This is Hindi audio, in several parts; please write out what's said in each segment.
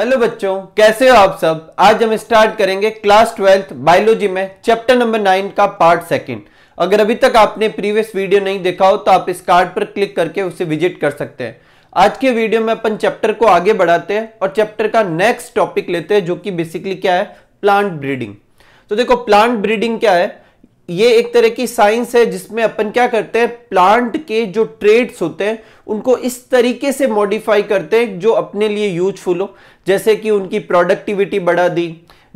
हेलो बच्चों कैसे हो आप सब आज हम स्टार्ट करेंगे क्लास ट्वेल्थ बायोलॉजी में चैप्टर नंबर नाइन का पार्ट सेकंड अगर अभी तक आपने प्रीवियस वीडियो नहीं देखा हो तो आप इस कार्ड पर क्लिक करके उसे विजिट कर सकते हैं आज के वीडियो में अपन चैप्टर को आगे बढ़ाते हैं और चैप्टर का नेक्स्ट टॉपिक लेते हैं जो कि बेसिकली क्या है प्लांट ब्रीडिंग तो देखो प्लांट ब्रीडिंग क्या है ये एक तरह की साइंस है जिसमें अपन क्या करते हैं प्लांट के जो ट्रेड्स होते हैं उनको इस तरीके से मॉडिफाई करते हैं जो अपने लिए यूजफुल हो जैसे कि उनकी प्रोडक्टिविटी बढ़ा दी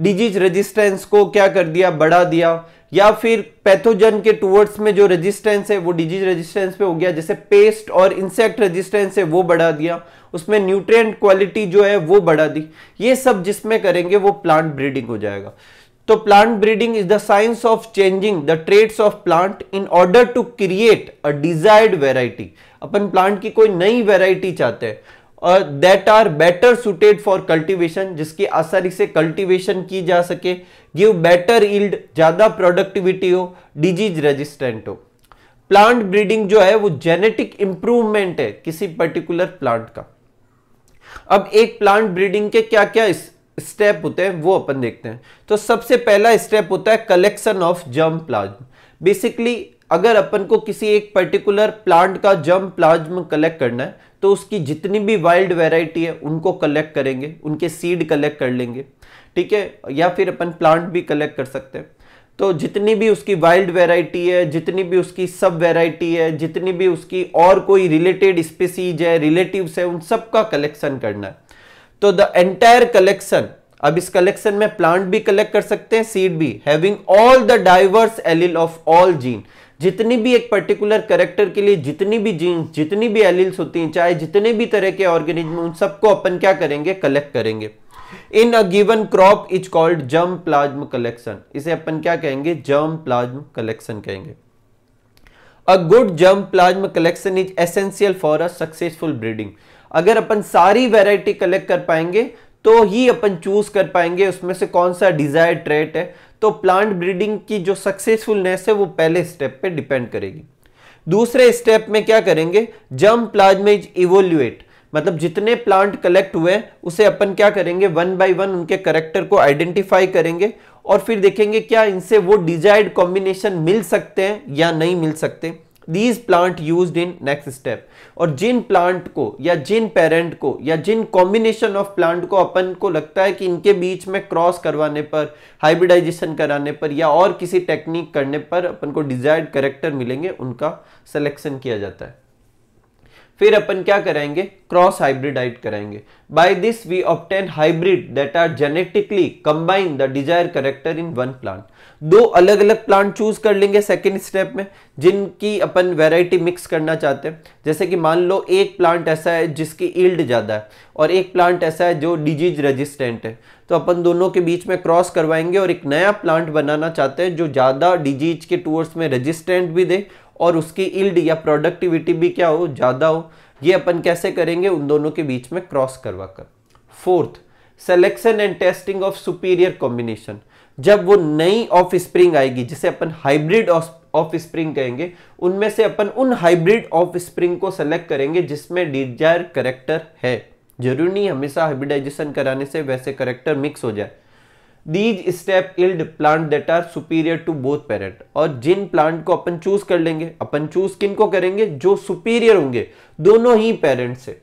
डिजीज रेजिस्टेंस को क्या कर दिया बढ़ा दिया या फिर पैथोजन के टूवर्ड्स में जो रेजिस्टेंस है वो डिजीज रेजिस्टेंस पे हो गया जैसे पेस्ट और इंसेक्ट रेजिस्टेंस है वो बढ़ा दिया उसमें न्यूट्रिएंट क्वालिटी जो है वो बढ़ा दी ये सब जिसमें करेंगे वो प्लांट ब्रीडिंग हो जाएगा तो plant breeding is the science of changing the traits of plant in order to create a desired variety अपन प्लांट की कोई नई वेराइटी चाहते हैं that are better suited for cultivation जिसकी आसानी से कल्टिवेशन की जा सके गिव बेटर ईल्ड ज़्यादा प्रोडक्टिविटी हो डिजीज रेजिस्टेंट हो प्लांट ब्रीडिंग जो है वो जेनेटिक इंप्रूवमेंट है किसी पर्टिकुलर प्लांट का अब एक प्लांट ब्रीडिंग के क्या क्या स्टेप होते हैं वो अपन देखते हैं तो सबसे पहला स्टेप होता है collection of germplasm basically अगर अपन को किसी एक पर्टिकुलर प्लांट का जर्म प्लाज्म कलेक्ट करना है तो उसकी जितनी भी वाइल्ड वेराइटी है उनको कलेक्ट करेंगे उनके सीड कलेक्ट कर लेंगे ठीक है या फिर अपन प्लांट भी कलेक्ट कर सकते हैं तो जितनी भी उसकी वाइल्ड वेराइटी है जितनी भी उसकी सब वेराइटी है जितनी भी उसकी और कोई रिलेटेड स्पीसीज है रिलेटिव्स है उन सबका कलेक्शन करना है तो द एंटायर कलेक्शन अब इस कलेक्शन में प्लांट भी कलेक्ट कर सकते हैं सीड भी having all the diverse allele of all gene जितनी भी एक पर्टिकुलर करेक्टर के लिए जितनी भी जीन जितनी भी एलिल्स होती हैं चाहे जितने भी तरह के ऑर्गेनिज्म उन सबको अपन क्या करेंगे कलेक्ट करेंगे in a given crop is called germplasm collection इसे अपन क्या कहेंगे जर्म प्लाज्म कलेक्शन कहेंगे a good germplasm collection is essential for a successful breeding अगर अपन सारी वैरायटी कलेक्ट कर पाएंगे तो ही अपन चूज कर पाएंगे उसमें से कौन सा डिजायर ट्रेट है तो प्लांट ब्रीडिंग की जो सक्सेसफुलनेस है वो पहले स्टेप पे डिपेंड करेगी दूसरे स्टेप में क्या करेंगे जम प्लाज्मेज इवोल्यूएट मतलब जितने प्लांट कलेक्ट हुए उसे अपन क्या करेंगे वन बाय वन उनके करेक्टर को आइडेंटिफाई करेंगे और फिर देखेंगे क्या इनसे वो डिजायर्ड कॉम्बिनेशन मिल सकते हैं या नहीं मिल सकते these plant use in next step और जिन प्लांट को या जिन पेरेंट को या जिन कॉम्बिनेशन ऑफ प्लांट को अपन को लगता है कि इनके बीच में क्रॉस करवाने पर हाइब्रिडाइजेशन कराने पर या और किसी टेक्निक करने पर अपन को डिजायर्ड करेक्टर मिलेंगे उनका सिलेक्शन किया जाता है फिर अपन क्या करेंगे क्रॉस हाइब्रिडाइट कराएंगे by this we obtain hybrid that are genetically combine the desire character in one plant दो अलग अलग प्लांट चूज कर लेंगे सेकेंड स्टेप में जिनकी अपन वेराइटी मिक्स करना चाहते हैं जैसे कि मान लो एक प्लांट ऐसा है जिसकी ईल्ड ज़्यादा है और एक प्लांट ऐसा है जो डिजीज रेजिस्टेंट है तो अपन दोनों के बीच में क्रॉस करवाएंगे और एक नया प्लांट बनाना चाहते हैं जो ज़्यादा डिजीज के टूअर्स में रजिस्टेंट भी दे और उसकी ईल्ड या प्रोडक्टिविटी भी क्या हो ज़्यादा हो ये अपन कैसे करेंगे उन दोनों के बीच में क्रॉस करवा कर fourth selection and testing of superior combination जब वो नई ऑफ स्प्रिंग आएगी जिसे अपन हाइब्रिड ऑफ स्प्रिंग कहेंगे उनमें से अपन उन हाइब्रिड ऑफ स्प्रिंग को सेलेक्ट करेंगे जिसमें डिजायर करेक्टर है जरूरी नहीं हमेशा हाइब्रिडाइजेशन कराने से वैसे करेक्टर मिक्स हो जाए these step yield plant that are superior to both parent और जिन प्लांट को अपन चूज कर लेंगे अपन चूज किन को करेंगे जो सुपीरियर होंगे दोनों ही पेरेंट से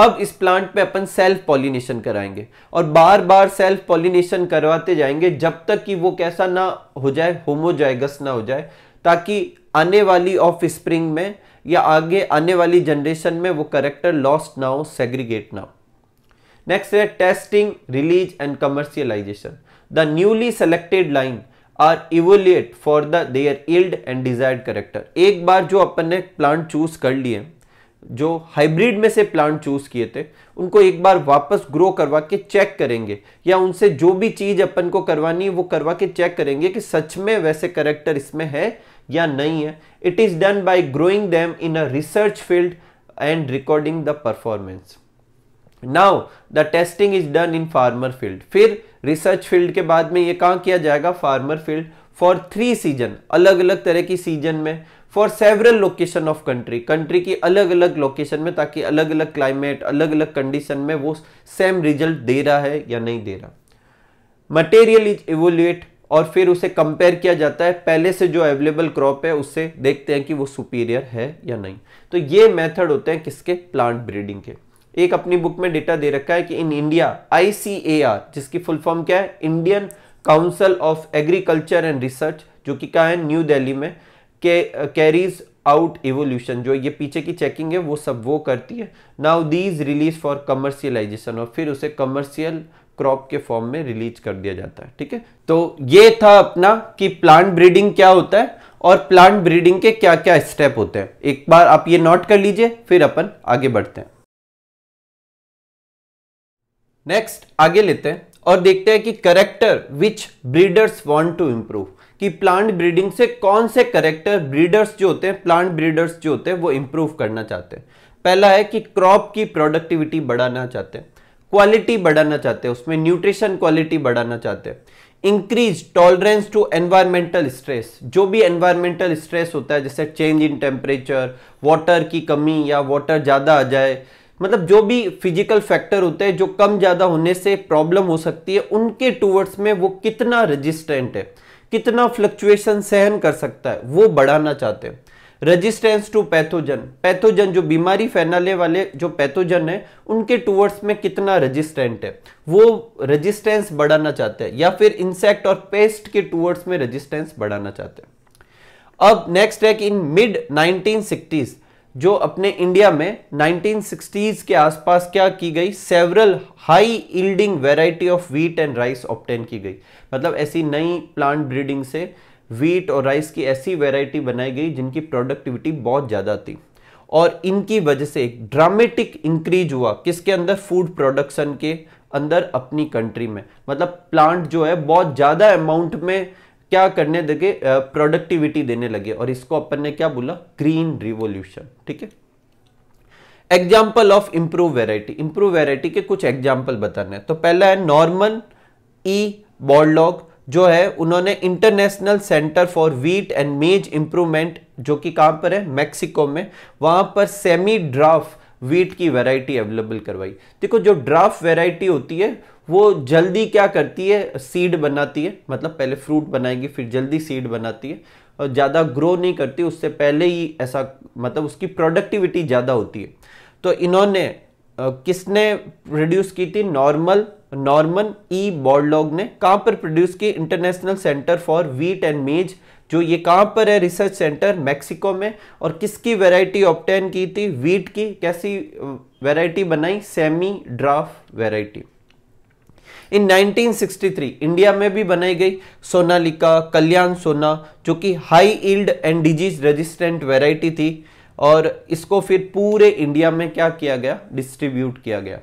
अब इस प्लांट पे अपन सेल्फ पॉलिनेशन कराएंगे और बार बार सेल्फ पॉलिनेशन करवाते जाएंगे जब तक कि वो कैसा ना हो जाए होमोजाइगस ना हो जाए ताकि आने वाली ऑफ स्प्रिंग में या आगे आने वाली जनरेशन में वो करेक्टर लॉस्ट ना हो सेग्रीगेट ना हो नेक्स्ट है testing release and commercialization the newly selected line are evaluate for the their yield and desired character एक बार जो अपन ने प्लांट चूज कर लिए जो हाइब्रिड में से प्लांट चूज किए थे उनको एक बार वापस ग्रो करवा के चेक करेंगे या उनसे जो भी चीज अपन को करवानी है वो करवा के चेक करेंगे कि सच में वैसे करेक्टर इसमें है या नहीं है it is done by growing them in a research field and recording the performance now the testing is done in farmer field फिर रिसर्च फील्ड के बाद में ये कहाँ किया जाएगा farmer field for three season अलग अलग तरह की सीजन में for several location of country country की अलग अलग लोकेशन में ताकि अलग अलग क्लाइमेट अलग अलग कंडीशन में वो सेम रिजल्ट दे रहा है या नहीं दे रहा मटेरियल इज इवोल्यूएट और फिर उसे कंपेयर किया जाता है पहले से जो अवेलेबल क्रॉप है उससे देखते हैं कि वो सुपीरियर है या नहीं तो ये मेथड होते हैं किसके प्लांट ब्रीडिंग के एक अपनी बुक में डेटा दे रखा है कि इन इंडिया आई जिसकी फुल फॉर्म क्या है Indian Council of Agriculture and Research जो कि क्या है न्यू दिल्ली में के कैरीज आउट एवोल्यूशन जो ये पीछे की चेकिंग है वो सब वो करती है now these release for commercialization और फिर उसे कमर्शियल क्रॉप के फॉर्म में रिलीज कर दिया जाता है ठीक है तो ये था अपना कि प्लांट ब्रीडिंग क्या होता है और प्लांट ब्रीडिंग के क्या क्या स्टेप होते हैं एक बार आप ये नोट कर लीजिए फिर अपन आगे बढ़ते हैं नेक्स्ट आगे लेते हैं और देखते हैं कि character which breeders want to improve कि प्लांट ब्रीडिंग से कौन से करेक्टर ब्रीडर्स जो होते हैं प्लांट ब्रीडर्स जो होते हैं वो इंप्रूव करना चाहते हैं पहला है कि क्रॉप की प्रोडक्टिविटी बढ़ाना चाहते हैं क्वालिटी बढ़ाना चाहते हैं उसमें न्यूट्रिशन क्वालिटी बढ़ाना चाहते हैं increase tolerance to environmental stress जो भी एनवायरमेंटल स्ट्रेस होता है जैसे चेंज इन टेम्परेचर वाटर की कमी या वाटर ज़्यादा आ जाए मतलब जो भी फिजिकल फैक्टर होते हैं जो कम ज़्यादा होने से प्रॉब्लम हो सकती है उनके टूवर्ड्स में वो कितना रजिस्टेंट है कितना फ्लक्चुएशन सहन कर सकता है वो बढ़ाना चाहते हैं रजिस्टेंस टू पैथोजन पैथोजन जो बीमारी फैलाने वाले जो पैथोजन है उनके टूवर्ड्स में कितना रजिस्टेंट है वो रजिस्टेंस बढ़ाना चाहते हैं या फिर इंसेक्ट और पेस्ट के टूवर्ड्स में रजिस्टेंस बढ़ाना चाहते हैं अब नेक्स्ट है कि इन मिड सिक्सटीज जो अपने इंडिया में 1960s के आसपास क्या की गई several high yielding variety of wheat and rice obtain की गई मतलब ऐसी नई प्लांट ब्रीडिंग से व्हीट और राइस की ऐसी वेराइटी बनाई गई जिनकी प्रोडक्टिविटी बहुत ज़्यादा थी और इनकी वजह से एक ड्रामेटिक इंक्रीज हुआ किसके अंदर फूड प्रोडक्शन के अंदर अपनी कंट्री में मतलब प्लांट जो है बहुत ज़्यादा अमाउंट में क्या करने लगे प्रोडक्टिविटी देने लगे और इसको अपन ने क्या बोला ग्रीन रिवोल्यूशन ठीक है example of improve variety improve variety के कुछ एग्जाम्पल बताने तो पहला है नॉर्मन ई बॉर्डलॉग जो है उन्होंने International Centre for Wheat and Maize Improvement जो कि कहां पर है मेक्सिको में वहां पर सेमी ड्राफ्ट व्हीट की वैरायटी अवेलेबल करवाई देखो जो ड्राफ्ट वैरायटी होती है वो जल्दी क्या करती है सीड बनाती है मतलब पहले फ्रूट बनाएगी फिर जल्दी सीड बनाती है और ज़्यादा ग्रो नहीं करती उससे पहले ही ऐसा मतलब उसकी प्रोडक्टिविटी ज़्यादा होती है तो इन्होंने किसने प्रोड्यूस की थी नॉर्मल नॉर्मन ई बॉर्डलॉग ने कहाँ पर प्रोड्यूस की International Centre for Wheat and Maize जो ये कहाँ पर है रिसर्च सेंटर मैक्सिको में और किसकी वेराइटी ऑप्टेन की थी वीट की कैसी वेराइटी बनाई semi dwarf variety in 1963 India में भी बनाई गई सोनालिका कल्याण सोना जो कि high yield and disease resistant variety थी और इसको फिर पूरे इंडिया में क्या किया गया डिस्ट्रीब्यूट किया गया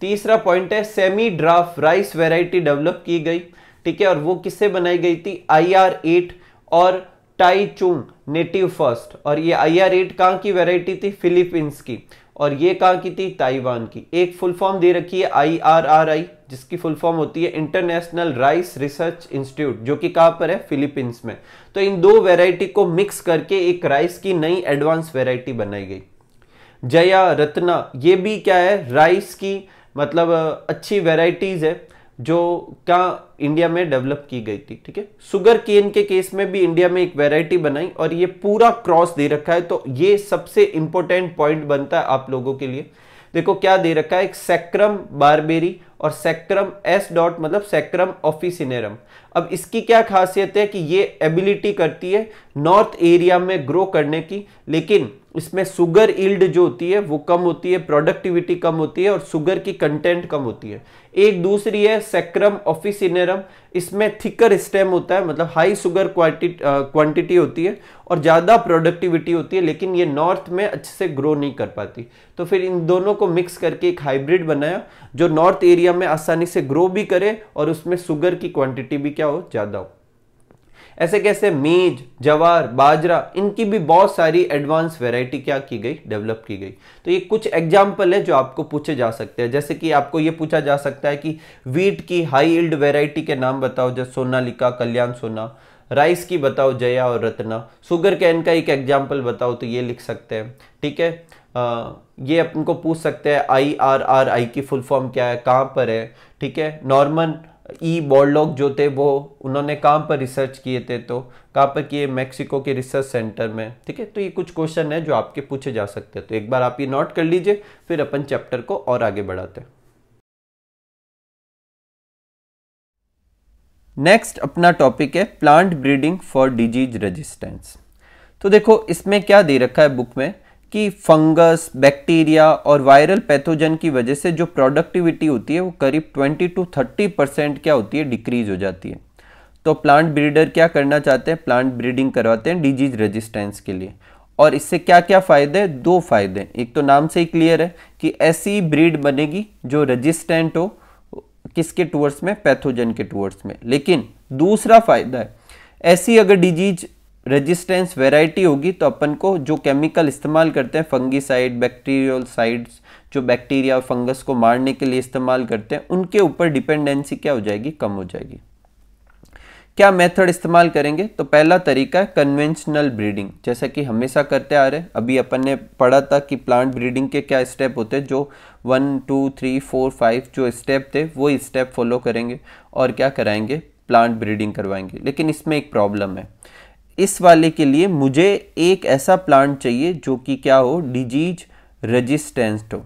तीसरा पॉइंट है semi dwarf rice variety develop की गई ठीक है और वो किससे बनाई गई थी आई आर और टाइचुंग नेटिव फर्स्ट और ये आई आर एट कहाँ की वेराइटी थी फिलीपींस की और ये कहाँ की थी ताइवान की एक फुल फॉर्म दे रखी है आई जिसकी फुल फॉर्म होती है इंटरनेशनल राइस रिसर्च इंस्टीट्यूट जो कि कहाँ पर है फिलीपींस में तो इन दो वेराइटी को मिक्स करके एक राइस की नई एडवांस वेराइटी बनाई गई जया रत्ना ये भी क्या है राइस की मतलब अच्छी वेराइटीज़ है जो क्या इंडिया में डेवलप की गई थी ठीक है सुगर केन के केस में भी इंडिया में एक वैरायटी बनाई और ये पूरा क्रॉस दे रखा है तो ये सबसे इंपॉर्टेंट पॉइंट बनता है आप लोगों के लिए देखो क्या दे रखा है एक सेक्रम बारबेरी और सेक्रम एस डॉट मतलब सेक्रम ऑफिसिनेरम अब इसकी क्या खासियत है कि ये एबिलिटी करती है नॉर्थ एरिया में ग्रो करने की लेकिन इसमें सुगर ईल्ड जो होती है वो कम होती है प्रोडक्टिविटी कम होती है और सुगर की कंटेंट कम होती है एक दूसरी है सेक्रम ऑफिसिनेरम इसमें थिकर स्टेम होता है मतलब हाई सुगर क्वांटिटी होती है और ज़्यादा प्रोडक्टिविटी होती है लेकिन ये नॉर्थ में अच्छे से ग्रो नहीं कर पाती तो फिर इन दोनों को मिक्स करके एक हाइब्रिड बनाया जो नॉर्थ एरिया में आसानी से ग्रो भी करे और उसमें सुगर की क्वांटिटी भी क्या हो ज़्यादा हो ऐसे कैसे मेज जवार बाजरा इनकी भी बहुत सारी एडवांस वेराइटी क्या की गई डेवलप की गई तो ये कुछ एग्जाम्पल है जो आपको पूछे जा सकते हैं जैसे कि आपको ये पूछा जा सकता है कि वीट की हाई इल्ड वेराइटी के नाम बताओ जैसे सोनालिका कल्याण सोना राइस की बताओ जया और रत्ना शुगर कैन का एक एग्जाम्पल बताओ तो ये लिख सकते हैं ठीक है आ, ये अपन को पूछ सकते हैं आई आर आर आई की फुल फॉर्म क्या है कहाँ पर है ठीक है नॉर्मन ई बॉर्डलॉग जो थे वो उन्होंने कहाँ पर रिसर्च किए थे तो कहाँ पर किए मेक्सिको के रिसर्च सेंटर में ठीक है तो ये कुछ क्वेश्चन है जो आपके पूछे जा सकते हैं तो एक बार आप ये नोट कर लीजिए फिर अपन चैप्टर को और आगे बढ़ाते हैं नेक्स्ट अपना टॉपिक है plant breeding for disease resistance तो देखो इसमें क्या दे रखा है बुक में कि फंगस बैक्टीरिया और वायरल पैथोजन की वजह से जो प्रोडक्टिविटी होती है वो करीब 20 टू 30 परसेंट क्या होती है डिक्रीज हो जाती है तो प्लांट ब्रीडर क्या करना चाहते हैं प्लांट ब्रीडिंग करवाते हैं डिजीज रेजिस्टेंस के लिए और इससे क्या क्या फ़ायदे दो फ़ायदे एक तो नाम से ही क्लियर है कि ऐसी ब्रीड बनेगी जो रजिस्टेंट हो किसके टूवर्ड्स में पैथोजन के टूवर्ड्स में लेकिन दूसरा फ़ायदा है ऐसी अगर डिजीज रेजिस्टेंस वैरायटी होगी तो अपन को जो केमिकल इस्तेमाल करते हैं फंगीसाइड बैक्टीरियल साइड्स जो बैक्टीरिया और फंगस को मारने के लिए इस्तेमाल करते हैं उनके ऊपर डिपेंडेंसी क्या हो जाएगी कम हो जाएगी क्या मेथड इस्तेमाल करेंगे तो पहला तरीका है कन्वेंशनल ब्रीडिंग जैसा कि हमेशा करते आ रहे हैं अभी अपन ने पढ़ा था कि प्लांट ब्रीडिंग के क्या स्टेप होते हैं जो one two three four five जो स्टेप थे वो स्टेप फॉलो करेंगे और क्या कराएंगे प्लांट ब्रीडिंग करवाएंगे लेकिन इसमें एक प्रॉब्लम है इस वाले के लिए मुझे एक ऐसा प्लांट चाहिए जो कि क्या हो डिजीज रजिस्टेंसड हो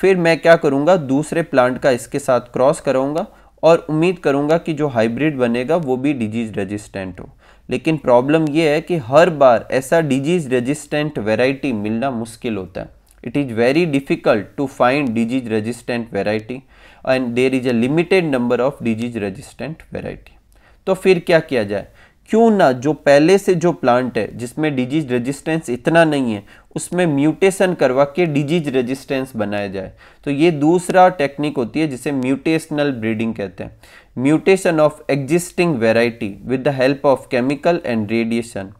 फिर मैं क्या करूँगा दूसरे प्लांट का इसके साथ क्रॉस कराऊँगा और उम्मीद करूँगा कि जो हाइब्रिड बनेगा वो भी डिजीज रजिस्टेंट हो लेकिन प्रॉब्लम ये है कि हर बार ऐसा डिजीज रजिस्टेंट वेराइटी मिलना मुश्किल होता है it is very difficult to find disease resistant variety and there is a limited number of disease resistant variety तो फिर क्या किया जाए क्यों ना जो पहले से जो प्लांट है जिसमें डिजीज रेजिस्टेंस इतना नहीं है उसमें म्यूटेशन करवा के डिजीज रेजिस्टेंस बनाया जाए तो ये दूसरा टेक्निक होती है जिसे म्यूटेशनल ब्रीडिंग कहते हैं mutation of existing variety with the help of chemical and radiation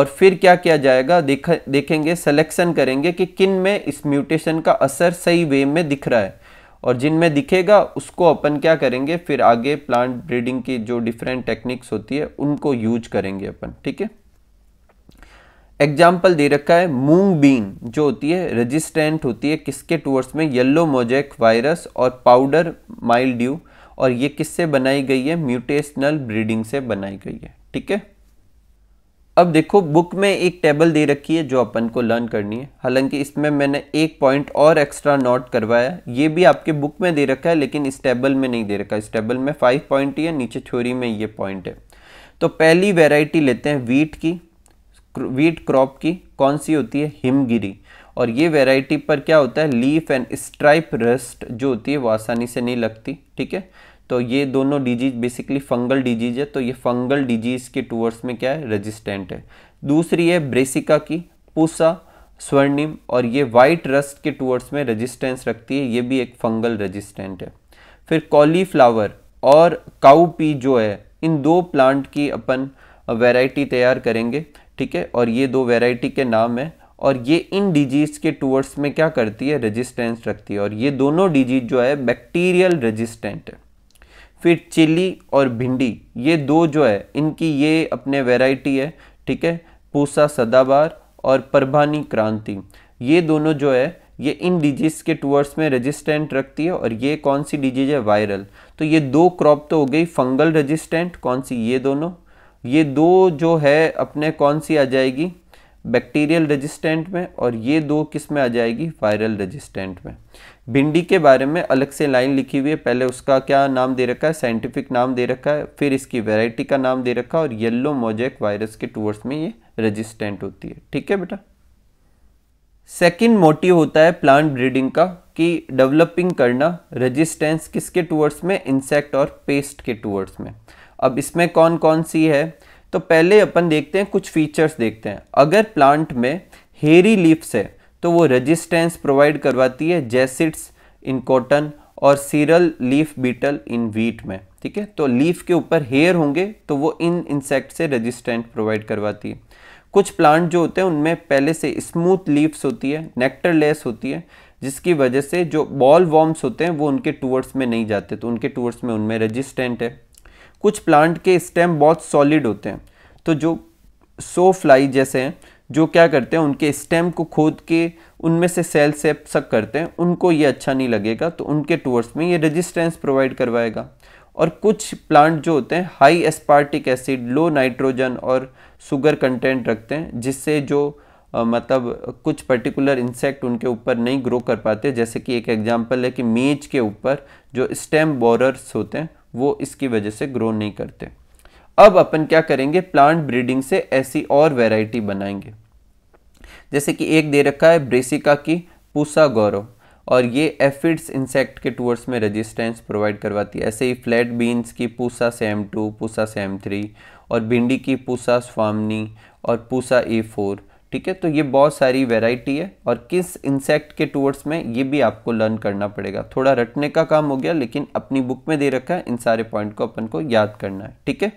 और फिर क्या किया जाएगा देख देखेंगे सेलेक्शन करेंगे कि किन में इस म्यूटेशन का असर सही वे में दिख रहा है और जिनमें दिखेगा उसको अपन क्या करेंगे फिर आगे प्लांट ब्रीडिंग की जो डिफरेंट टेक्निक्स होती है उनको यूज करेंगे अपन ठीक है एग्जाम्पल दे रखा है मूंग बीन जो होती है रेजिस्टेंट होती है किसके टूवर्ड्स में येलो मोजेक वायरस और पाउडर माइल्ड्यू और ये किससे बनाई गई है म्यूटेशनल ब्रीडिंग से बनाई गई है ठीक है अब देखो बुक में एक टेबल दे रखी है जो अपन को लर्न करनी है हालांकि इसमें मैंने एक पॉइंट और एक्स्ट्रा नोट करवाया ये भी आपके बुक में दे रखा है लेकिन इस टेबल में नहीं दे रखा इस टेबल में फाइव पॉइंट ही है नीचे थ्योरी में ये पॉइंट है तो पहली वेराइटी लेते हैं वीट की वीट क्रॉप की कौन सी होती है हिमगिरी और ये वेराइटी पर क्या होता है लीफ एंड स्ट्राइप रस्ट जो होती है वो आसानी से नहीं लगती ठीक है तो ये दोनों डिजीज बेसिकली फंगल डिजीज है तो ये फंगल डिजीज के टूवर्ड्स में क्या है रेजिस्टेंट है दूसरी है ब्रेसिका की पूसा स्वर्णिम और ये वाइट रस्ट के टूवर्ड्स में रेजिस्टेंस रखती है ये भी एक फंगल रेजिस्टेंट है फिर कॉलीफ्लावर और काउपी जो है इन दो प्लांट की अपन वेराइटी तैयार करेंगे ठीक है और ये दो वेराइटी के नाम है और ये इन डिजीज़ के टूवर्ड्स में क्या करती है रेजिस्टेंस रखती है और ये दोनों डिजीज जो है बैक्टीरियल रेजिस्टेंट है फिर चिली और भिंडी ये दो जो है इनकी ये अपने वैरायटी है ठीक है पूसा सदाबार और परभानी क्रांति ये दोनों जो है ये इन डिजीज के टूवर्ड्स में रेजिस्टेंट रखती है और ये कौन सी डिजीज है वायरल तो ये दो क्रॉप तो हो गई फंगल रेजिस्टेंट कौन सी ये दोनों ये दो जो है अपने कौन सी आ जाएगी बैक्टीरियल रेजिस्टेंट में और ये दो किस में आ जाएगी वायरल रेजिस्टेंट में भिंडी के बारे में अलग से लाइन लिखी हुई है पहले उसका क्या नाम दे रखा है साइंटिफिक नाम दे रखा है फिर इसकी वैरायटी का नाम दे रखा है और येलो मोजेक वायरस के टूवर्ड्स में ये रेजिस्टेंट होती है ठीक है बेटा सेकेंड मोटिव होता है प्लांट ब्रीडिंग का कि डेवलपिंग करना रजिस्टेंस किसके टूवर्ड्स में इंसेक्ट और पेस्ट के टूवर्ड्स में अब इसमें कौन कौन सी है तो पहले अपन देखते हैं कुछ फीचर्स देखते हैं अगर प्लांट में हेरी लीव्स है तो वो रजिस्टेंस प्रोवाइड करवाती है जेसिड्स इन कॉटन और cereal leaf beetle in wheat में ठीक है तो लीफ के ऊपर हेयर होंगे तो वो इन इंसेक्ट से रजिस्टेंट प्रोवाइड करवाती है कुछ प्लांट जो होते हैं उनमें पहले से स्मूथ लीव्स होती है नेक्टर लेस होती है जिसकी वजह से जो बॉल वॉर्म्स होते हैं वो उनके टूवर्ड्स में नहीं जाते तो उनके टूवर्ड्स में उनमें रजिस्टेंट है कुछ प्लांट के स्टेम बहुत सॉलिड होते हैं तो जो सो फ्लाई जैसे हैं जो क्या करते हैं उनके स्टेम को खोद के उनमें से सेल सेप सक करते हैं उनको ये अच्छा नहीं लगेगा तो उनके टूअर्स में ये रेजिस्टेंस प्रोवाइड करवाएगा और कुछ प्लांट जो होते हैं high aspartic acid low nitrogen और शुगर कंटेंट रखते हैं जिससे जो आ, मतलब कुछ पर्टिकुलर इंसेक्ट उनके ऊपर नहीं ग्रो कर पाते जैसे कि एक एग्जांपल है कि मेज के ऊपर जो स्टेम बोरर्स होते हैं वो इसकी वजह से ग्रो नहीं करते अब अपन क्या करेंगे प्लांट ब्रीडिंग से ऐसी और वैरायटी बनाएंगे जैसे कि एक दे रखा है ब्रेसिका की पूसा गौरव और ये एफिड्स इंसेक्ट के टूवर्ड्स में रेजिस्टेंस प्रोवाइड करवाती है ऐसे ही फ्लैट बीन्स की पूसा सेम टू पूसा सेम थ्री और भिंडी की पूसा स्वामनी और पूसा ए फोर ठीक है तो ये बहुत सारी वेराइटी है और किस इंसेक्ट के टूवर्ड्स में ये भी आपको लर्न करना पड़ेगा थोड़ा रटने का काम हो गया लेकिन अपनी बुक में दे रखा है इन सारे पॉइंट को अपन को याद करना है ठीक है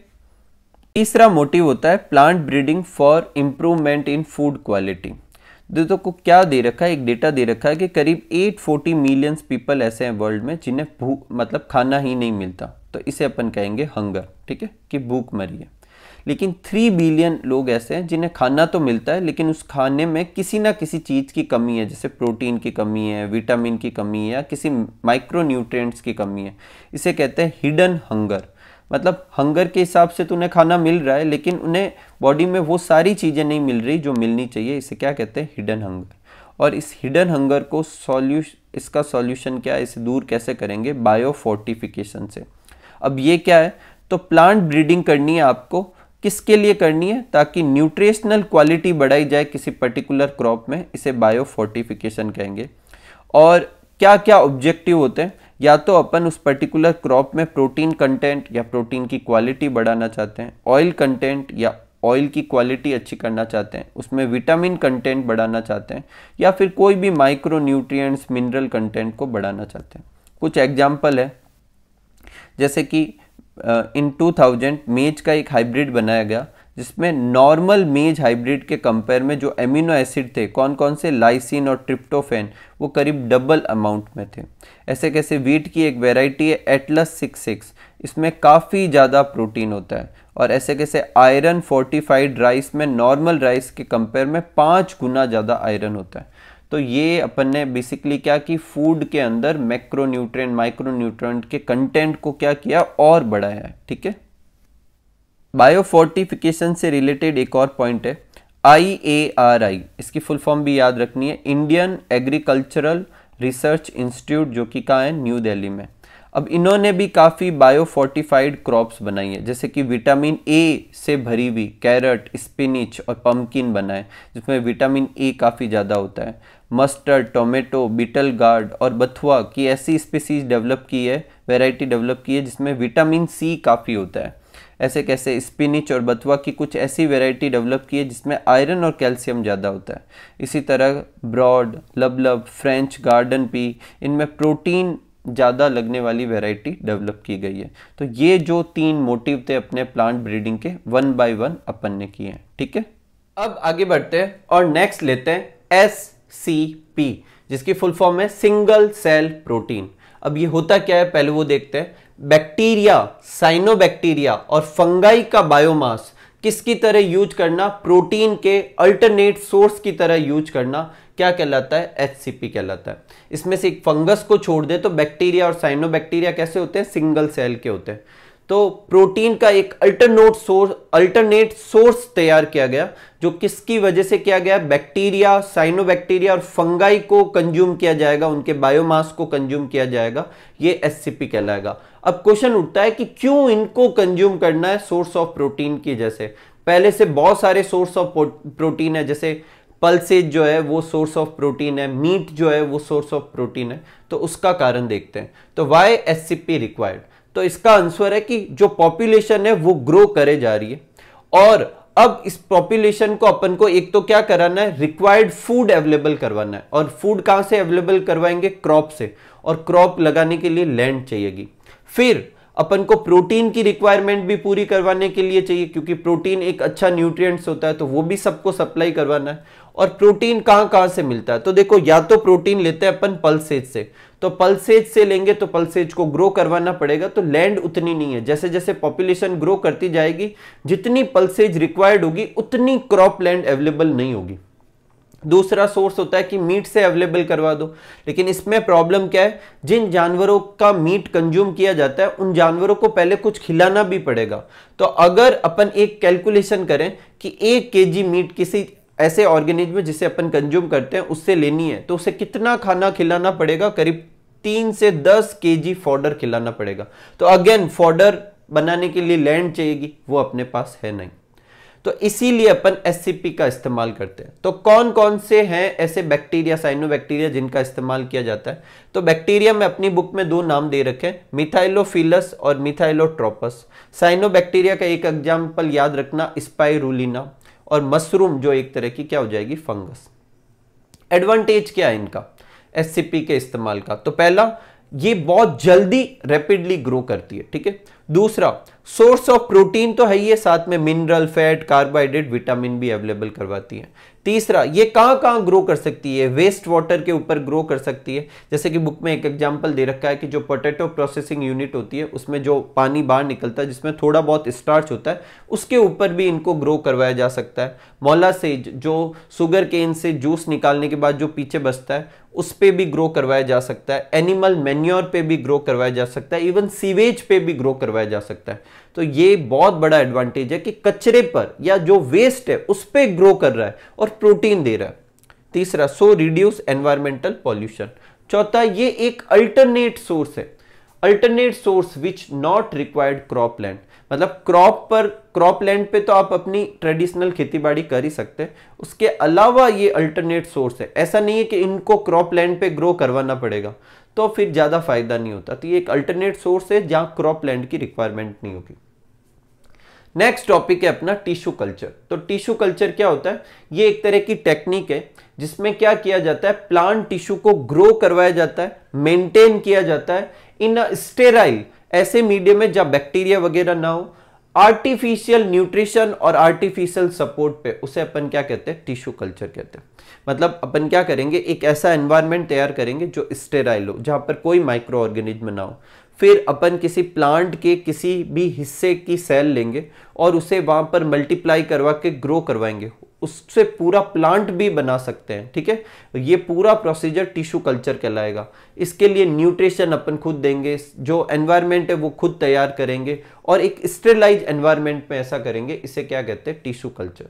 तीसरा मोटिव होता है plant breeding for improvement in food quality दोस्तों को क्या दे रखा है एक डेटा दे रखा है कि करीब 840 मिलियंस पीपल ऐसे हैं वर्ल्ड में जिन्हें भूख मतलब खाना ही नहीं मिलता तो इसे अपन कहेंगे हंगर ठीक है कि भूख मरी है लेकिन थ्री बिलियन लोग ऐसे हैं जिन्हें खाना तो मिलता है लेकिन उस खाने में किसी ना किसी चीज़ की कमी है जैसे प्रोटीन की कमी है विटामिन की कमी है या किसी माइक्रोन्यूट्रेंट्स की कमी है इसे कहते हैं हिडन हंगर मतलब हंगर के हिसाब से तो उन्हें खाना मिल रहा है लेकिन उन्हें बॉडी में वो सारी चीज़ें नहीं मिल रही जो मिलनी चाहिए इसे क्या कहते हैं हिडन हंगर और इस हिडन हंगर को सॉल्यूश इसका सॉल्यूशन क्या है इसे दूर कैसे करेंगे बायोफोर्टिफिकेशन से अब ये क्या है तो प्लांट ब्रीडिंग करनी है आपको किसके लिए करनी है ताकि न्यूट्रिशनल क्वालिटी बढ़ाई जाए किसी पर्टिकुलर क्रॉप में इसे बायो फोर्टिफिकेशन कहेंगे और क्या क्या ऑब्जेक्टिव होते हैं या तो अपन उस पर्टिकुलर क्रॉप में प्रोटीन कंटेंट या प्रोटीन की क्वालिटी बढ़ाना चाहते हैं ऑयल कंटेंट या ऑयल की क्वालिटी अच्छी करना चाहते हैं उसमें विटामिन कंटेंट बढ़ाना चाहते हैं या फिर कोई भी माइक्रो न्यूट्रिय मिनरल कंटेंट को बढ़ाना चाहते हैं कुछ एग्जाम्पल है जैसे कि इन 2000 मेज का एक हाइब्रिड बनाया गया जिसमें नॉर्मल मेज हाइब्रिड के कंपेयर में जो एमिनो एसिड थे कौन कौन से लाइसिन और ट्रिप्टोफेन वो करीब डबल अमाउंट में थे ऐसे कैसे वीट की एक वेराइटी है एटलस सिक्स सिक्स इसमें काफ़ी ज़्यादा प्रोटीन होता है और ऐसे कैसे आयरन फोर्टिफाइड राइस में नॉर्मल राइस के कंपेयर में पाँच गुना ज़्यादा आयरन होता है तो ये अपन ने बेसिकली क्या कि फूड के अंदर मैक्रोन्यूट्रिय माइक्रोन्यूट्रंट के कंटेंट को क्या किया और बढ़ाया ठीक है बायोफोर्टिफिकेशन से रिलेटेड एक और पॉइंट है आई ए आर आई इसकी फुल फॉर्म भी याद रखनी है इंडियन एग्रीकल्चरल रिसर्च इंस्टीट्यूट जो कि कहाँ है न्यू दिल्ली में अब इन्होंने भी काफ़ी बायोफोर्टिफाइड क्रॉप्स बनाई हैं जैसे कि विटामिन ए से भरी हुई कैरट स्पिनिच और पम्पकिन बनाए जिसमें विटामिन ए काफ़ी ज़्यादा होता है मस्टर्ड टोमेटो बीटल गार्ड और बथुआ की ऐसी स्पीसीज डेवलप की है वैरायटी डेवलप की है जिसमें विटामिन सी काफ़ी होता है ऐसे कैसे स्पिनिच और बथुआ की कुछ ऐसी वेराइटी डेवलप की है जिसमें आयरन और कैल्शियम ज़्यादा होता है इसी तरह broad lablab French garden pea इनमें प्रोटीन ज़्यादा लगने वाली वेराइटी डेवलप की गई है तो ये जो तीन मोटिव थे अपने प्लांट ब्रीडिंग के वन बाय वन अपन ने किए हैं ठीक है अब आगे बढ़ते हैं और नेक्स्ट लेते हैं एस सी पी जिसकी फुल फॉर्म है सिंगल सेल प्रोटीन अब ये होता क्या है पहले वो देखते हैं बैक्टीरिया बैक्टीरिया और फंगाई का बायोमास किसकी तरह यूज करना प्रोटीन के अल्टरनेट सोर्स की तरह यूज करना क्या कहलाता है एच कहलाता है इसमें से एक फंगस को छोड़ दे तो बैक्टीरिया और बैक्टीरिया कैसे होते हैं सिंगल सेल के होते हैं तो प्रोटीन का एक अल्टरनोट सोर्स अल्टरनेट सोर्स तैयार किया गया जो किसकी वजह से किया गया बैक्टीरिया बैक्टीरिया और फंगाई को कंज्यूम किया जाएगा उनके बायोमास को कंज्यूम किया जाएगा ये एस कहलाएगा अब क्वेश्चन उठता है कि क्यों इनको कंज्यूम करना है सोर्स ऑफ प्रोटीन की जैसे पहले से बहुत सारे सोर्स ऑफ प्रोटीन है जैसे पल्सेज जो है वो सोर्स ऑफ प्रोटीन है मीट जो है वो सोर्स ऑफ प्रोटीन है तो उसका कारण देखते हैं तो वाई एस रिक्वायर्ड तो इसका आंसर है कि जो पॉपुलेशन है वो ग्रो करे जा रही है और अब इस पॉपुलेशन को अपन को एक तो क्या कराना है रिक्वायर्ड फूड अवेलेबल करवाना है और फूड कहाँ से अवेलेबल करवाएंगे क्रॉप से और क्रॉप लगाने के लिए लैंड चाहिएगी फिर अपन को प्रोटीन की रिक्वायरमेंट भी पूरी करवाने के लिए चाहिए क्योंकि प्रोटीन एक अच्छा न्यूट्रिएंट्स होता है तो वो भी सबको सप्लाई करवाना है और प्रोटीन कहां कहां से मिलता है तो देखो या तो प्रोटीन लेते हैं अपन पल्सेज से तो पल्सेज से लेंगे तो पल्सेज को ग्रो करवाना पड़ेगा तो लैंड उतनी नहीं है जैसे जैसे पॉपुलेशन ग्रो करती जाएगी जितनी पल्सेज रिक्वायर्ड होगी उतनी क्रॉप लैंड अवेलेबल नहीं होगी दूसरा सोर्स होता है कि मीट से अवेलेबल करवा दो लेकिन इसमें प्रॉब्लम क्या है जिन जानवरों का मीट कंज्यूम किया जाता है उन जानवरों को पहले कुछ खिलाना भी पड़ेगा तो अगर अपन एक कैलकुलेशन करें कि एक केजी मीट किसी ऐसे ऑर्गेनिज्म जिसे अपन कंज्यूम करते हैं उससे लेनी है तो उसे कितना खाना खिलाना पड़ेगा करीब तीन से दस के जी फॉर्डर खिलाना पड़ेगा तो अगेन फॉर्डर बनाने के लिए लैंड चाहिएगी वो अपने पास है नहीं तो इसीलिए अपन एस का इस्तेमाल करते हैं तो कौन कौन से हैं ऐसे बैक्टीरिया साइनो बैक्टीरिया जिनका इस्तेमाल किया जाता है तो बैक्टीरिया में अपनी बुक में दो नाम दे रखे हैं मिथाइलोफिलस और मिथाइलोट्रोपस साइनो बैक्टीरिया का एक एग्जाम्पल याद रखना स्पाइरुलिना और मशरूम जो एक तरह की क्या हो जाएगी फंगस एडवांटेज क्या है इनका एस के इस्तेमाल का तो पहला ये बहुत जल्दी रैपिडली ग्रो करती है ठीक है दूसरा सोर्स ऑफ प्रोटीन तो है ही है साथ में मिनरल फैट कार्बोहाइड्रेट विटामिन भी अवेलेबल करवाती है तीसरा ये कहाँ कहाँ ग्रो कर सकती है वेस्ट वाटर के ऊपर ग्रो कर सकती है जैसे कि बुक में एक एग्जांपल दे रखा है कि जो पोटैटो प्रोसेसिंग यूनिट होती है उसमें जो पानी बाहर निकलता है जिसमें थोड़ा बहुत स्टार्च होता है उसके ऊपर भी इनको ग्रो करवाया जा सकता है मौला से जो शुगर केन से जूस निकालने के बाद जो पीछे बचता है उस पर भी ग्रो करवाया जा सकता है एनिमल मेन्योर पर भी ग्रो करवाया जा सकता है इवन सीवेज पे भी ग्रो करवाया जा सकता है तो ये बहुत बड़ा एडवांटेज है कि कचरे पर या जो वेस्ट है उस पर ग्रो कर रहा है और प्रोटीन दे रहा है तीसरा सो रिड्यूस एनवायरमेंटल पॉल्यूशन चौथा ये एक अल्टरनेट सोर्स है alternate source which not required crop land मतलब क्रॉप पर क्रॉप लैंड पे तो आप अपनी ट्रेडिशनल खेतीबाड़ी कर ही सकते हैं उसके अलावा ये अल्टरनेट सोर्स है ऐसा नहीं है कि इनको क्रॉप लैंड पे ग्रो करवाना पड़ेगा तो फिर ज़्यादा फायदा नहीं होता तो ये एक अल्टरनेट सोर्स है जहां क्रॉप लैंड की रिक्वायरमेंट नहीं होगी नेक्स्ट टॉपिक है अपना टिश्यू कल्चर तो टिश्यू कल्चर क्या होता है ये एक तरह की टेक्निक है जिसमें क्या किया जाता है प्लांट टिश्यू को ग्रो करवाया जाता है मेंटेन किया जाता है इन स्टेराइल ऐसे मीडियम में जहां बैक्टीरिया वगैरह ना हो आर्टिफिशियल न्यूट्रिशन और आर्टिफिशियल सपोर्ट पे उसे अपन क्या कहते हैं टिश्यू कल्चर कहते हैं मतलब अपन क्या करेंगे एक ऐसा एनवायरनमेंट तैयार करेंगे जो स्टेराइल हो जहां पर कोई माइक्रो ऑर्गेनिज्म ना हो फिर अपन किसी प्लांट के किसी भी हिस्से की सेल लेंगे और उसे वहां पर मल्टीप्लाई करवा के ग्रो करवाएंगे उससे पूरा प्लांट भी बना सकते हैं ठीक है ये पूरा प्रोसीजर टिश्यू कल्चर कहलाएगा इसके लिए न्यूट्रिशन अपन खुद देंगे जो एनवायरनमेंट है वो खुद तैयार करेंगे और एक स्टेलाइज एनवायरनमेंट में ऐसा करेंगे इसे क्या कहते हैं टिश्यू कल्चर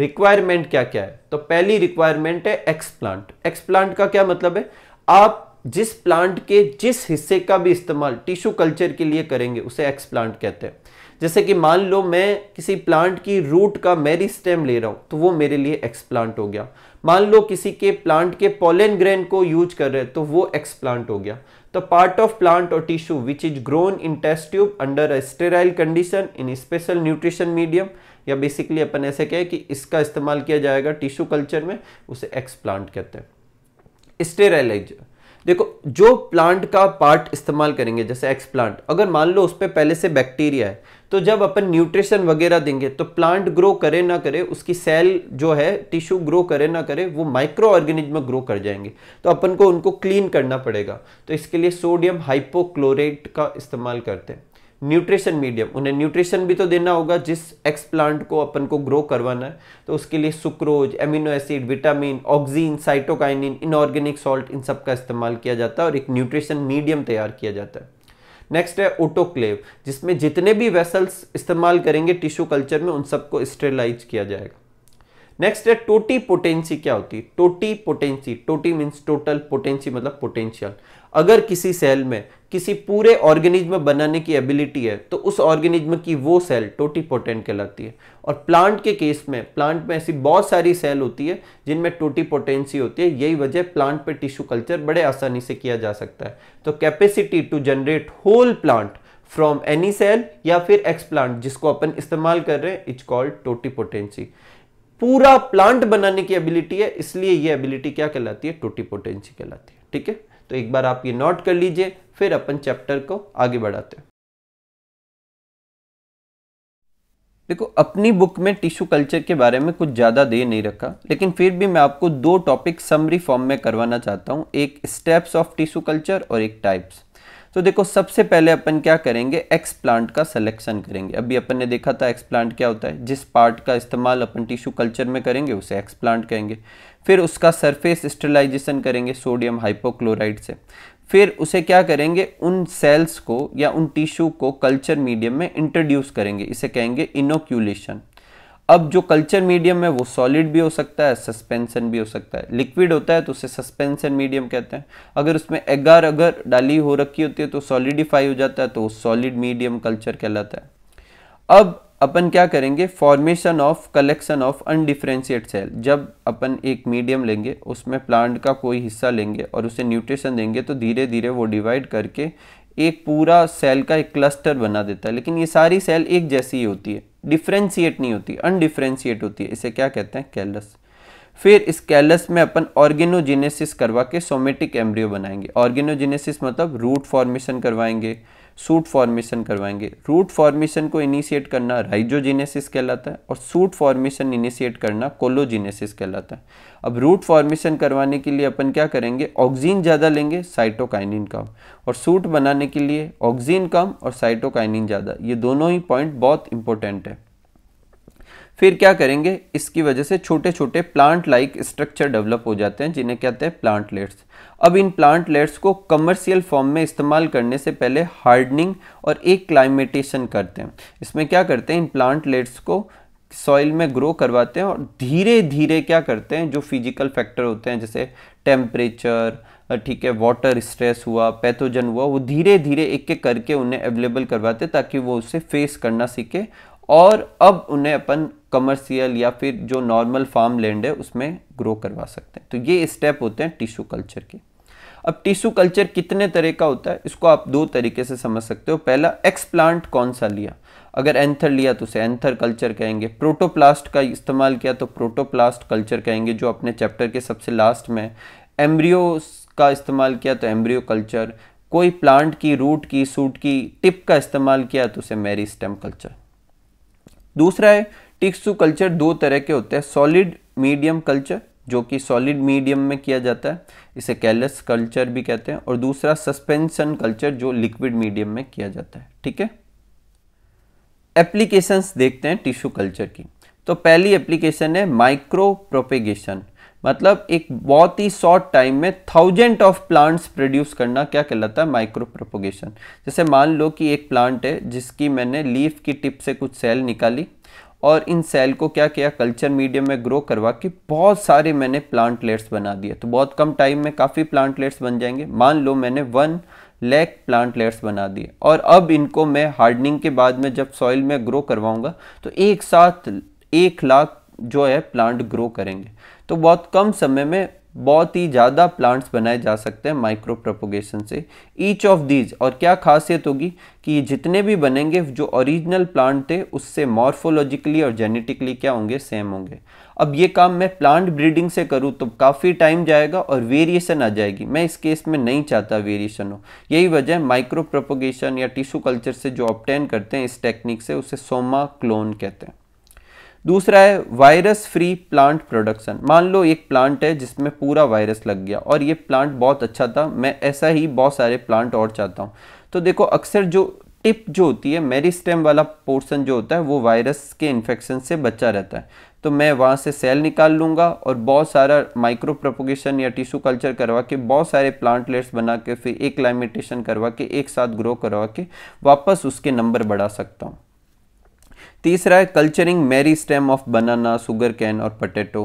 रिक्वायरमेंट क्या क्या है तो पहली रिक्वायरमेंट है एक्सप्लांट एक्सप्लांट का क्या मतलब है आप जिस प्लांट के जिस हिस्से का भी इस्तेमाल टिश्यू कल्चर के लिए करेंगे उसे एक्स प्लांट कहते हैं जैसे कि मान लो मैं किसी प्लांट की रूट का मेरी स्टेम ले रहा हूँ तो वो मेरे लिए एक्स प्लांट हो गया मान लो किसी के प्लांट के पोलन ग्रेन को यूज कर रहे हैं तो वो एक्स प्लांट हो गया तो पार्ट ऑफ प्लांट और tissue which is grown in test tube under a sterile condition in special nutrition medium या बेसिकली अपन ऐसे कहें कि इसका इस्तेमाल किया जाएगा टिश्यू कल्चर में उसे एक्स प्लांट कहते हैं स्टेराइलाइजर देखो जो प्लांट का पार्ट इस्तेमाल करेंगे जैसे एक्स प्लांट अगर मान लो उस पर पहले से बैक्टीरिया है तो जब अपन न्यूट्रिशन वगैरह देंगे तो प्लांट ग्रो करे ना करे उसकी सेल जो है टिश्यू ग्रो करे ना करे वो माइक्रो ऑर्गेनिज्म ग्रो कर जाएंगे तो अपन को उनको क्लीन करना पड़ेगा तो इसके लिए सोडियम हाइपोक्लोरेट का इस्तेमाल करते हैं न्यूट्रिशन मीडियम उन्हें न्यूट्रिशन भी तो देना होगा जिस एक्स प्लांट को अपन को ग्रो करवाना है तो उसके लिए sucrose amino acid vitamin oxygen cytokinin inorganic salt इन सब का इस्तेमाल किया जाता है और एक न्यूट्रिशन मीडियम तैयार किया जाता है नेक्स्ट है ओटोक्लेव जिसमें जितने भी वेसल्स इस्तेमाल करेंगे टिश्यू कल्चर में उन सबको स्टेलाइज किया जाएगा नेक्स्ट है टोटी पोटेंसी क्या होती है toti potency toti means total potency मतलब पोटेंशियल अगर किसी सेल में किसी पूरे ऑर्गेनिज्म बनाने की एबिलिटी है तो उस ऑर्गेनिज्म की वो सेल टोटीपोटेंट कहलाती है और प्लांट के केस में प्लांट में ऐसी बहुत सारी सेल होती है जिनमें टोटीपोटेंसी होती है यही वजह प्लांट पे टिश्यू कल्चर बड़े आसानी से किया जा सकता है तो capacity to generate whole plant from any cell या फिर एक्सप्लांट जिसको अपन इस्तेमाल कर रहे हैं इट्स कॉल्ड टोटीपोटेंसी पूरा प्लांट बनाने की एबिलिटी है इसलिए ये एबिलिटी क्या कहलाती है टोटीपोटेंसी कहलाती है ठीक है तो एक बार आप ये नोट कर लीजिए फिर अपन चैप्टर को आगे बढ़ाते हैं देखो अपनी बुक में टिश्यू कल्चर के बारे में कुछ ज़्यादा दे नहीं रखा लेकिन फिर भी मैं आपको दो टॉपिक समरी फॉर्म में करवाना चाहता हूँ एक स्टेप्स ऑफ टिश्यू कल्चर और एक टाइप्स तो देखो सबसे पहले अपन क्या करेंगे एक्स प्लांट का सिलेक्शन करेंगे अभी अपन ने देखा था एक्स प्लांट क्या होता है जिस पार्ट का इस्तेमाल अपन टिश्यू कल्चर में करेंगे उसे एक्स प्लांट कहेंगे फिर उसका सरफेस स्टेलाइजेशन करेंगे सोडियम हाइपोक्लोराइड से फिर उसे क्या करेंगे उन सेल्स को या उन टिश्यू को कल्चर मीडियम में इंट्रोड्यूस करेंगे इसे कहेंगे इनोक्यूलेशन अब जो कल्चर मीडियम है वो सॉलिड भी हो सकता है सस्पेंशन भी हो सकता है लिक्विड होता है तो उसे सस्पेंशन मीडियम कहते हैं अगर उसमें एगार अगर डाली हो रखी होती है तो सॉलिडिफाई हो जाता है तो सॉलिड मीडियम कल्चर कहलाता है अब अपन क्या करेंगे formation of collection of undifferentiate cell जब अपन एक मीडियम लेंगे उसमें प्लांट का कोई हिस्सा लेंगे और उसे न्यूट्रिशन देंगे तो धीरे धीरे वो डिवाइड करके एक पूरा सेल का एक क्लस्टर बना देता है लेकिन ये सारी सेल एक जैसी ही होती है डिफ्रेंशिएट नहीं होती अनडिफ्रेंशिएट होती है इसे क्या कहते हैं कैलस फिर इस कैलस में अपन ऑर्गेनोजेनेसिस करवा के सोमेटिक एम्ब्रियो बनाएंगे ऑर्गेनोजेनेसिस मतलब रूट फॉर्मेशन करवाएंगे सूट फॉर्मेशन करवाएंगे रूट फॉर्मेशन को इनिशिएट करना राइजोजिनेसिस कहलाता है और सूट फॉर्मेशन इनिशिएट करना कोलोजिनेसिस कहलाता है अब रूट फॉर्मेशन करवाने के लिए अपन क्या करेंगे ऑक्सीजन ज़्यादा लेंगे साइटोकाइनिन कम और सूट बनाने के लिए ऑक्सीजन कम और साइटोकाइनिन ज़्यादा ये दोनों ही पॉइंट बहुत इंपॉर्टेंट है फिर क्या करेंगे इसकी वजह से छोटे छोटे प्लांट लाइक स्ट्रक्चर डेवलप हो जाते हैं जिन्हें कहते हैं प्लांटलेट्स अब इन प्लांटलेट्स को कमर्शियल फॉर्म में इस्तेमाल करने से पहले हार्डनिंग और एक क्लाइमेटेशन करते हैं इसमें क्या करते हैं इन प्लांटलेट्स को सॉइल में ग्रो करवाते हैं और धीरे धीरे क्या करते हैं जो फिजिकल फैक्टर होते हैं जैसे टेम्परेचर ठीक है वाटर स्ट्रेस हुआ पैथोजन हुआ वो धीरे धीरे एक एक करके उन्हें अवेलेबल करवाते ताकि वो उसे फेस करना सीखे और अब उन्हें अपन कमर्शियल या फिर जो नॉर्मल फार्म लैंड है उसमें ग्रो करवा सकते हैं तो ये स्टेप होते हैं टिश्यू कल्चर के अब टिश्यू कल्चर कितने तरह का होता है इसको आप दो तरीके से समझ सकते हो पहला एक्स प्लांट कौन सा लिया अगर एंथर लिया तो उसे एंथर कल्चर कहेंगे प्रोटोप्लास्ट का इस्तेमाल किया तो प्रोटोप्लास्ट कल्चर कहेंगे जो अपने चैप्टर के सबसे लास्ट में एम्ब्रियो का इस्तेमाल किया तो एम्ब्रियो कल्चर कोई प्लांट की रूट की सूट की टिप का इस्तेमाल किया तो उसे मेरी स्टेम कल्चर दूसरा है टिक्सू कल्चर दो तरह के होते हैं सॉलिड मीडियम कल्चर जो कि सॉलिड मीडियम में किया जाता है इसे कैलस कल्चर भी कहते हैं और दूसरा सस्पेंशन कल्चर जो लिक्विड मीडियम में किया जाता है ठीक है एप्लीकेशंस देखते हैं टिश्यू कल्चर की तो पहली एप्लीकेशन है माइक्रो प्रोपेगेशन मतलब एक बहुत ही शॉर्ट टाइम में थाउजेंड ऑफ प्लांट्स प्रोड्यूस करना क्या कहलाता है माइक्रो प्रोपोगेशन जैसे मान लो कि एक प्लांट है जिसकी मैंने लीफ की टिप से कुछ सेल निकाली और इन सेल को क्या किया कल्चर मीडियम में ग्रो करवा के बहुत सारे मैंने प्लांट लेयर्स बना दिए तो बहुत कम टाइम में काफ़ी प्लांट प्लांटलेट्स बन जाएंगे मान लो मैंने वन लैक प्लांट लेयर्स बना दिए और अब इनको मैं हार्डनिंग के बाद में जब सॉइल में ग्रो करवाऊंगा तो एक साथ एक लाख जो है प्लांट ग्रो करेंगे तो बहुत कम समय में बहुत ही ज़्यादा प्लांट्स बनाए जा सकते हैं माइक्रो प्रपोगेशन से ईच ऑफ दीज और क्या खासियत होगी कि जितने भी बनेंगे जो ओरिजिनल प्लांट थे उससे मॉर्फोलॉजिकली और जेनेटिकली क्या होंगे सेम होंगे अब ये काम मैं प्लांट ब्रीडिंग से करूँ तो काफ़ी टाइम जाएगा और वेरिएशन आ जाएगी मैं इस केस में नहीं चाहता वेरिएशन हो यही वजह माइक्रो प्रपोगेशन या टिश्यू कल्चर से जो ऑप्टेन करते हैं इस टेक्निक से उसे सोमा क्लोन कहते हैं दूसरा है वायरस फ्री प्लांट प्रोडक्शन मान लो एक प्लांट है जिसमें पूरा वायरस लग गया और ये प्लांट बहुत अच्छा था मैं ऐसा ही बहुत सारे प्लांट और चाहता हूँ तो देखो अक्सर जो टिप जो होती है मेरिस्टेम वाला पोर्सन जो होता है वो वायरस के इन्फेक्शन से बचा रहता है तो मैं वहाँ से सेल निकाल लूँगा और बहुत सारा माइक्रो प्रोपोगेशन या टिश्यू कल्चर करवा के बहुत सारे प्लांट लेट्स बना के फिर एक लाइमेटेशन करवा के एक साथ ग्रो करवा के वापस उसके नंबर बढ़ा सकता हूँ तीसरा है culturing meristem of banana sugarcane और पटेटो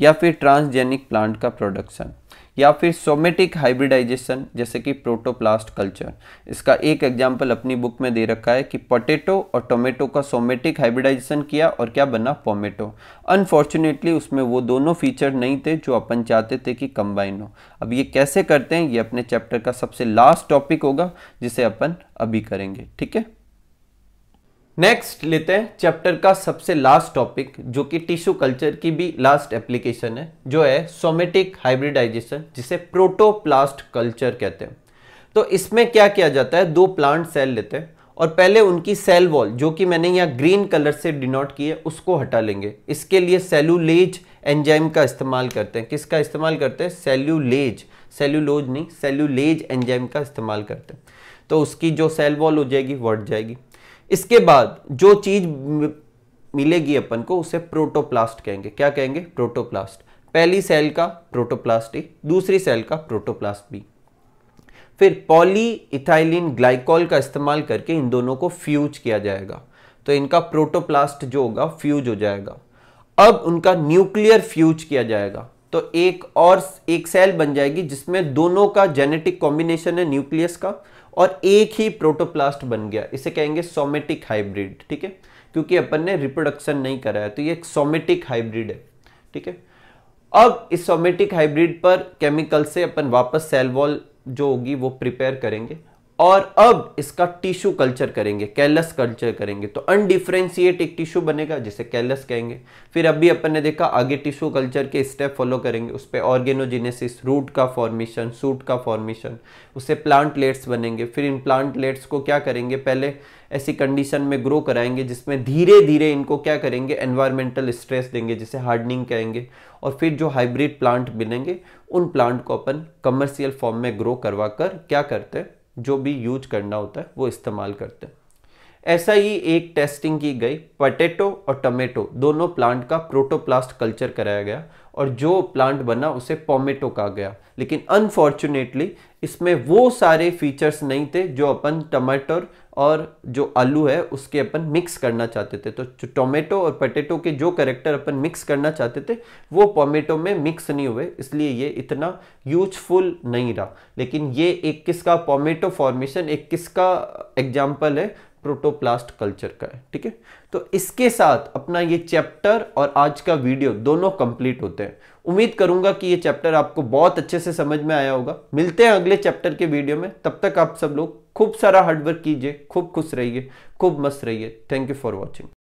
या फिर ट्रांसजेनिक प्लांट का प्रोडक्शन या फिर सोमेटिक हाइब्रिडाइजेशन जैसे कि प्रोटोप्लास्ट कल्चर इसका एक एग्जाम्पल अपनी बुक में दे रखा है कि पोटेटो और टोमेटो का सोमेटिक हाइब्रिडाइजेशन किया और क्या बना पोमेटो अनफॉर्चुनेटली उसमें वो दोनों फीचर नहीं थे जो अपन चाहते थे कि कंबाइन हो अब ये कैसे करते हैं ये अपने चैप्टर का सबसे लास्ट टॉपिक होगा जिसे अपन अभी करेंगे ठीक है नेक्स्ट लेते हैं चैप्टर का सबसे लास्ट टॉपिक जो कि टिश्यू कल्चर की भी लास्ट एप्लीकेशन है जो है सोमेटिक हाइब्रिडाइजेशन जिसे प्रोटोप्लास्ट कल्चर कहते हैं तो इसमें क्या किया जाता है दो प्लांट सेल लेते हैं और पहले उनकी सेल वॉल जो कि मैंने यहाँ ग्रीन कलर से डिनोट की है उसको हटा लेंगे इसके लिए सेलुलेज एंजाइम का इस्तेमाल करते हैं किसका इस्तेमाल करते हैं सेल्यूलेज सेल्यूलोज नहीं सेल्यूलेज एंजाइम का इस्तेमाल करते हैं तो उसकी जो सेल वॉल हो जाएगी वट जाएगी इसके बाद जो चीज मिलेगी अपन को उसे प्रोटोप्लास्ट कहेंगे क्या कहेंगे प्रोटोप्लास्ट पहली सेल का प्रोटोप्लास्ट ए दूसरी सेल का प्रोटोप्लास्ट बी फिर पॉली इथाइलिन ग्लाइकॉल का इस्तेमाल करके इन दोनों को फ्यूज किया जाएगा तो इनका प्रोटोप्लास्ट जो होगा फ्यूज हो जाएगा अब उनका न्यूक्लियर फ्यूज किया जाएगा तो एक और एक सेल बन जाएगी जिसमें दोनों का जेनेटिक कॉम्बिनेशन है न्यूक्लियस का और एक ही प्रोटोप्लास्ट बन गया इसे कहेंगे सोमेटिक हाइब्रिड ठीक है क्योंकि अपन ने रिप्रोडक्शन नहीं करा है तो ये एक सोमेटिक हाइब्रिड है ठीक है अब इस सोमेटिक हाइब्रिड पर केमिकल से अपन वापस सेल वॉल जो होगी वो प्रिपेयर करेंगे और अब इसका टिश्यू कल्चर करेंगे कैलस कल्चर करेंगे तो अनडिफ्रेंशिएट एक टिश्यू बनेगा जिसे कैलस कहेंगे फिर अभी अपन ने देखा आगे टिश्यू कल्चर के स्टेप फॉलो करेंगे उस पर ऑर्गेनोजिनेसिस रूट का फॉर्मेशन सूट का फॉर्मेशन उससे प्लांटलेट्स बनेंगे फिर इन प्लांटलेट्स को क्या करेंगे पहले ऐसी कंडीशन में ग्रो कराएंगे जिसमें धीरे धीरे इनको क्या करेंगे एनवायरमेंटल स्ट्रेस देंगे जिसे हार्डनिंग कहेंगे और फिर जो हाइब्रिड प्लांट बनेंगे उन प्लांट को अपन कमर्शियल फॉर्म में ग्रो करवा कर क्या करते हैं जो भी यूज करना होता है वो इस्तेमाल करते हैं ऐसा ही एक टेस्टिंग की गई पटेटो और टमेटो दोनों प्लांट का प्रोटोप्लास्ट कल्चर कराया गया और जो प्लांट बना उसे पोमेटो कहा गया लेकिन अनफॉर्चुनेटली इसमें वो सारे फीचर्स नहीं थे जो अपन टमाटर और जो आलू है उसके अपन मिक्स करना चाहते थे तो टोमेटो और पटेटो के जो करेक्टर अपन मिक्स करना चाहते थे वो पोमेटो में मिक्स नहीं हुए इसलिए ये इतना यूजफुल नहीं रहा लेकिन ये एक किसका पोमेटो फॉर्मेशन एक किसका एग्जाम्पल है प्रोटोप्लास्ट कल्चर का है ठीक है तो इसके साथ अपना ये चैप्टर और आज का वीडियो दोनों कंप्लीट होते हैं उम्मीद करूंगा कि ये चैप्टर आपको बहुत अच्छे से समझ में आया होगा मिलते हैं अगले चैप्टर के वीडियो में तब तक आप सब लोग खूब सारा हार्डवर्क कीजिए खूब खुश रहिए खूब मस्त रहिए थैंक यू फॉर वॉचिंग